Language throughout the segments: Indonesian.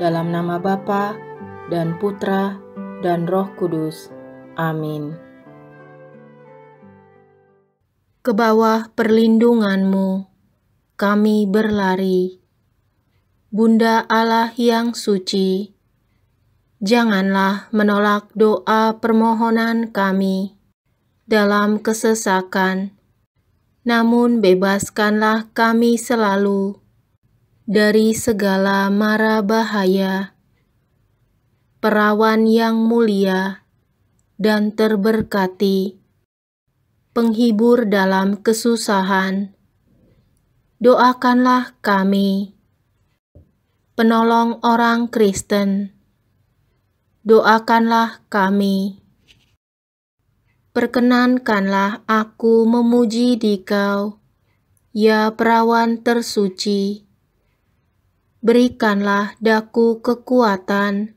Dalam nama Bapa dan Putra dan Roh Kudus. Amin. Ke bawah perlindunganmu kami berlari. Bunda Allah yang suci, janganlah menolak doa permohonan kami dalam kesesakan, namun bebaskanlah kami selalu dari segala mara bahaya. Perawan yang mulia dan terberkati, penghibur dalam kesusahan, doakanlah kami, penolong orang Kristen doakanlah kami perkenankanlah aku memuji dikau, ya perawan tersuci. Berikanlah daku kekuatan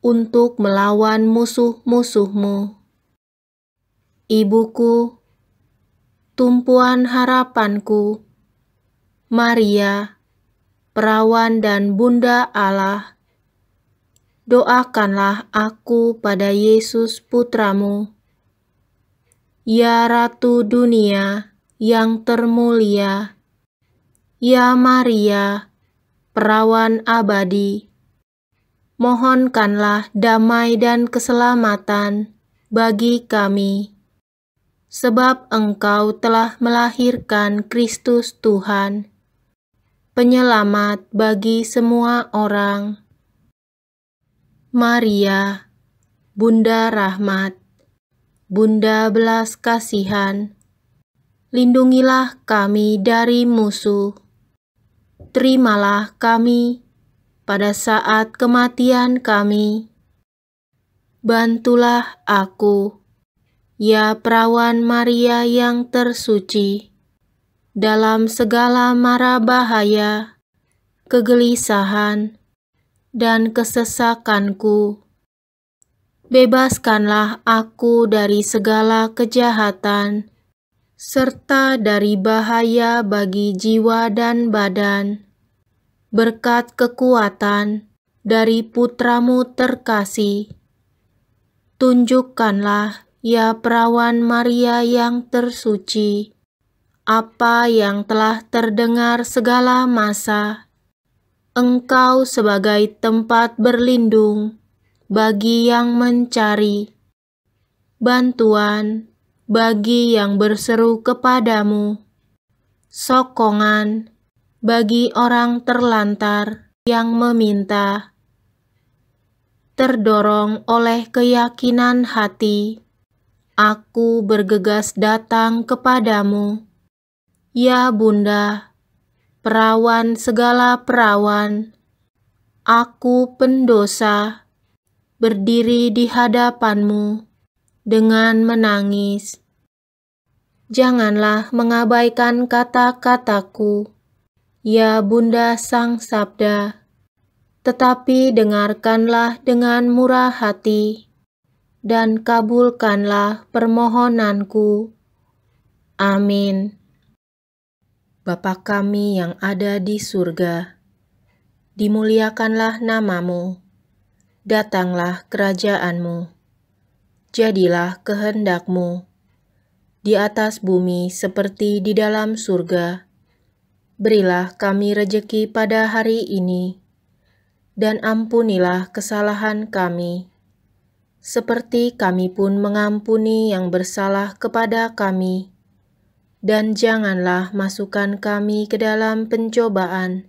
untuk melawan musuh-musuhmu. Ibuku, tumpuan harapanku, Maria, perawan dan bunda Allah, doakanlah aku pada Yesus putramu Ya Ratu Dunia yang termulia, Ya Maria, perawan abadi, mohonkanlah damai dan keselamatan bagi kami, sebab Engkau telah melahirkan Kristus Tuhan, penyelamat bagi semua orang. Maria, Bunda Rahmat, Bunda belas kasihan, lindungilah kami dari musuh. Terimalah kami pada saat kematian kami. Bantulah aku, ya perawan Maria yang tersuci, dalam segala mara bahaya, kegelisahan, dan kesesakanku bebaskanlah aku dari segala kejahatan, serta dari bahaya bagi jiwa dan badan. Berkat kekuatan dari putramu terkasih, tunjukkanlah, ya perawan Maria yang tersuci, apa yang telah terdengar segala masa. Engkau sebagai tempat berlindung bagi yang mencari, bantuan bagi yang berseru kepadamu, sokongan bagi orang terlantar yang meminta, terdorong oleh keyakinan hati. Aku bergegas datang kepadamu, ya Bunda, perawan segala perawan. Aku pendosa berdiri di hadapanmu dengan menangis. Janganlah mengabaikan kata-kataku, ya Bunda Sang Sabda, tetapi dengarkanlah dengan murah hati dan kabulkanlah permohonanku. Amin. Bapa kami yang ada di surga, dimuliakanlah namamu datanglah kerajaanmu. Jadilah kehendakmu di atas bumi seperti di dalam surga. Berilah kami rejeki pada hari ini, dan ampunilah kesalahan kami, seperti kami pun mengampuni yang bersalah kepada kami. Dan janganlah masukkan kami ke dalam pencobaan,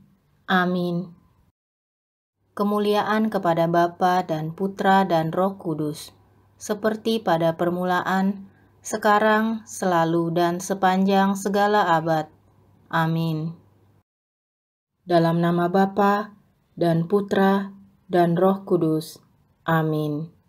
Amin. Kemuliaan kepada Bapa dan Putra dan Roh Kudus, seperti pada permulaan, sekarang, selalu, dan sepanjang segala abad. Amin. Dalam nama Bapa dan Putra dan Roh Kudus. Amin.